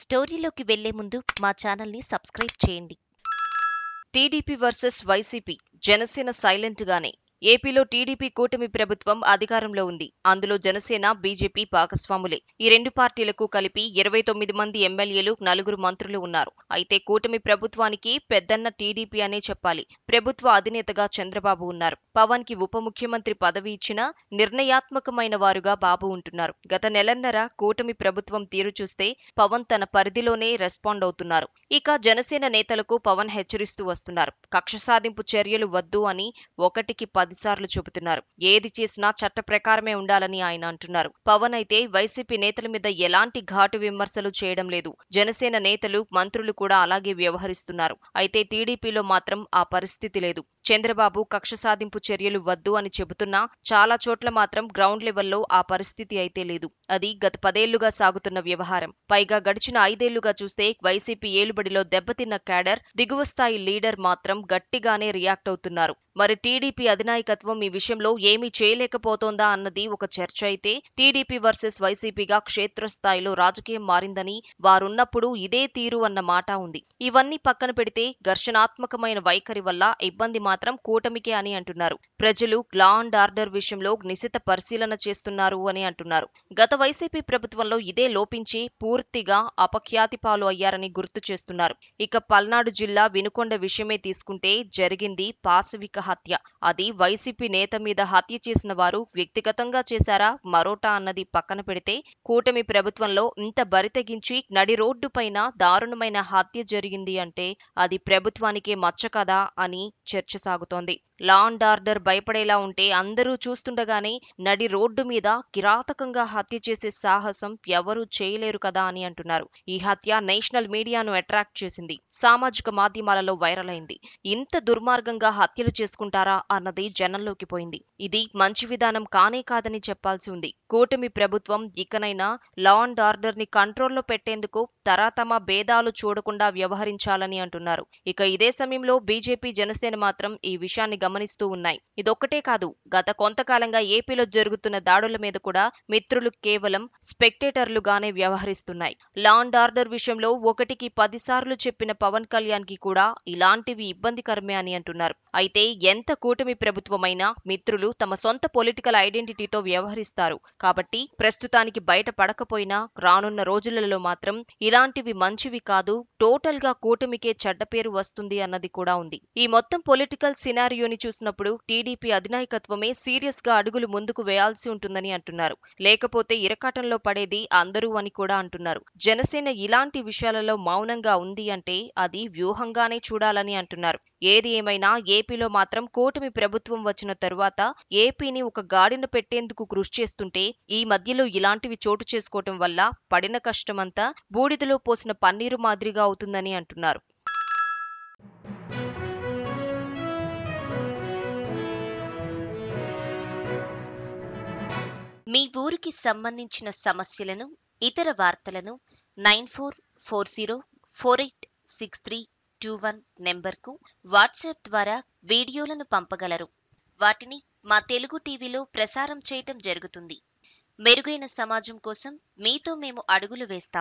స్టోరీలోకి వెళ్లే ముందు మా ఛానల్ని సబ్స్క్రైబ్ చేయండి TDP versus YCP Janasena silent గానే ఏపీలో టీడీపీ కూటమి ప్రభుత్వం అధికారంలో ఉంది అందులో జనసేన బీజేపీ భాగస్వాములే ఈ రెండు పార్టీలకు కలిపి ఇరవై తొమ్మిది మంది ఎమ్మెల్యేలు నలుగురు మంత్రులు ఉన్నారు అయితే కూటమి ప్రభుత్వానికి పెద్దన్న టీడీపీ అనే చెప్పాలి ప్రభుత్వ అధినేతగా చంద్రబాబు ఉన్నారు పవన్ కి ఉప ముఖ్యమంత్రి పదవి ఇచ్చిన నిర్ణయాత్మకమైన వారుగా బాబు ఉంటున్నారు గత నెలన్నర కూటమి ప్రభుత్వం తీరు చూస్తే పవన్ తన పరిధిలోనే రెస్పాండ్ అవుతున్నారు ఇక జనసేన నేతలకు పవన్ హెచ్చరిస్తూ వస్తున్నారు కక్ష సాధింపు చర్యలు వద్దు అని ఒకటికి పది పదిసార్లు చెబుతున్నారు ఏది చేసినా చట్ట ప్రకారమే ఉండాలని ఆయన అంటున్నారు పవన్ అయితే వైసీపీ నేతల మీద ఎలాంటి ఘాటు విమర్శలు చేయడం లేదు జనసేన నేతలు మంత్రులు కూడా అలాగే వ్యవహరిస్తున్నారు అయితే టీడీపీలో మాత్రం ఆ పరిస్థితి లేదు చంద్రబాబు కక్ష సాధింపు చర్యలు వద్దు అని చెబుతున్నా చాలా చోట్ల మాత్రం గ్రౌండ్ లెవెల్లో ఆ పరిస్థితి అయితే లేదు అది గత పదేళ్లుగా సాగుతున్న వ్యవహారం పైగా గడిచిన ఐదేళ్లుగా చూస్తే వైసీపీ ఏలుబడిలో దెబ్బతిన్న క్యాడర్ దిగువ స్థాయి లీడర్ మాత్రం గట్టిగానే రియాక్ట్ అవుతున్నారు మరి టీడీపీ అధినాయకులు అధినాయకత్వం ఈ విషయంలో ఏమీ చేయలేకపోతోందా అన్నది ఒక చర్చ అయితే టీడీపీ వర్సెస్ వైసీపీగా క్షేత్రస్థాయిలో రాజకీయం మారిందని వారున్నప్పుడు ఇదే తీరు అన్న మాట ఉంది ఇవన్నీ పక్కన పెడితే ఘర్షణాత్మకమైన వైఖరి వల్ల ఇబ్బంది మాత్రం కూటమికే అని అంటున్నారు ప్రజలు లా అండ్ ఆర్డర్ విషయంలో నిశిత పరిశీలన చేస్తున్నారు అని అంటున్నారు గత వైసీపీ ప్రభుత్వంలో ఇదే లోపించి పూర్తిగా అపఖ్యాతి పాలు అయ్యారని గుర్తు చేస్తున్నారు ఇక పల్నాడు జిల్లా వినుకొండ విషయమే తీసుకుంటే జరిగింది పాశవిక హత్య అది వైసీపీ నేత మీద హత్య చేసిన వారు వ్యక్తిగతంగా చేశారా మరోటా అన్నది పక్కన పెడితే కూటమి ప్రభుత్వంలో ఇంత బరితెగించి నడి రోడ్డుపైన దారుణమైన హత్య జరిగింది అంటే అది ప్రభుత్వానికే మచ్చ కదా అని చర్చ సాగుతోంది లా అండ్ ఆర్డర్ భయపడేలా ఉంటే అందరూ చూస్తుండగానే నడి రోడ్డు మీద కిరాతకంగా హత్య చేసే సాహసం ఎవరూ చేయలేరు కదా అని అంటున్నారు ఈ హత్య నేషనల్ మీడియాను అట్రాక్ట్ చేసింది సామాజిక మాధ్యమాలలో వైరల్ అయింది ఇంత దుర్మార్గంగా హత్యలు చేసుకుంటారా అన్నది జనంలోకి పోయింది ఇది మంచి విధానం కానే కాదని చెప్పాల్సి ఉంది కూటమి ప్రభుత్వం ఇకనైనా లా అండ్ ఆర్డర్ ని కంట్రోల్లో పెట్టేందుకు తరాతమ భేదాలు చూడకుండా వ్యవహరించాలని అంటున్నారు ఇక ఇదే సమయంలో బీజేపీ జనసేన మాత్రం ఈ విషయాన్ని గమనిస్తూ ఉన్నాయి ఇదొక్కటే కాదు గత కొంతకాలంగా ఏపీలో జరుగుతున్న దాడుల మీద కూడా మిత్రులు కేవలం స్పెక్టేటర్లుగానే వ్యవహరిస్తున్నాయి లా అండ్ ఆర్డర్ విషయంలో ఒకటికి పదిసార్లు చెప్పిన పవన్ కళ్యాణ్ కి కూడా ఇలాంటివి ఇబ్బందికరమే అని అంటున్నారు అయితే ఎంత కూటమి ప్రభుత్వమైనా మిత్రులు తమ సొంత పొలిటికల్ ఐడెంటిటీతో వ్యవహరిస్తారు కాబట్టి ప్రస్తుతానికి బయట పడకపోయినా రానున్న రోజులలో మాత్రం ఇలాంటివి మంచివి కాదు టోటల్ గా కూటమికే చెడ్డ పేరు వస్తుంది అన్నది కూడా ఉంది ఈ మొత్తం పొలిటికల్ సినారియోని చూసినప్పుడు టీడీపీ అధినాయకత్వమే సీరియస్గా అడుగులు ముందుకు వేయాల్సి ఉంటుందని అంటున్నారు లేకపోతే ఇరకాటంలో పడేది అందరూ అని కూడా అంటున్నారు జనసేన ఇలాంటి విషయాలలో మౌనంగా ఉంది అంటే అది వ్యూహంగానే చూడాలని అంటున్నారు ఏది ఏమైనా ఏపీలో మాత్రం కూటమి ప్రభుత్వం వచ్చిన తరువాత ఏపీని ఒక గాడిన పెట్టేందుకు కృషి చేస్తుంటే ఈ మధ్యలో ఇలాంటివి చోటు చేసుకోవటం వల్ల పడిన కష్టమంతా బూడిదలో పోసిన పన్నీరు మాదిరిగా అవుతుందని అంటున్నారు మీ ఊరికి సంబంధించిన సమస్యలను ఇతర వార్తలను nine four four zero four eight six three two one నెంబర్కు వాట్సాప్ ద్వారా వీడియోలను పంపగలరు వాటిని మా తెలుగు టీవీలో ప్రసారం చేయటం జరుగుతుంది మెరుగైన సమాజం కోసం మీతో మేము అడుగులు వేస్తాం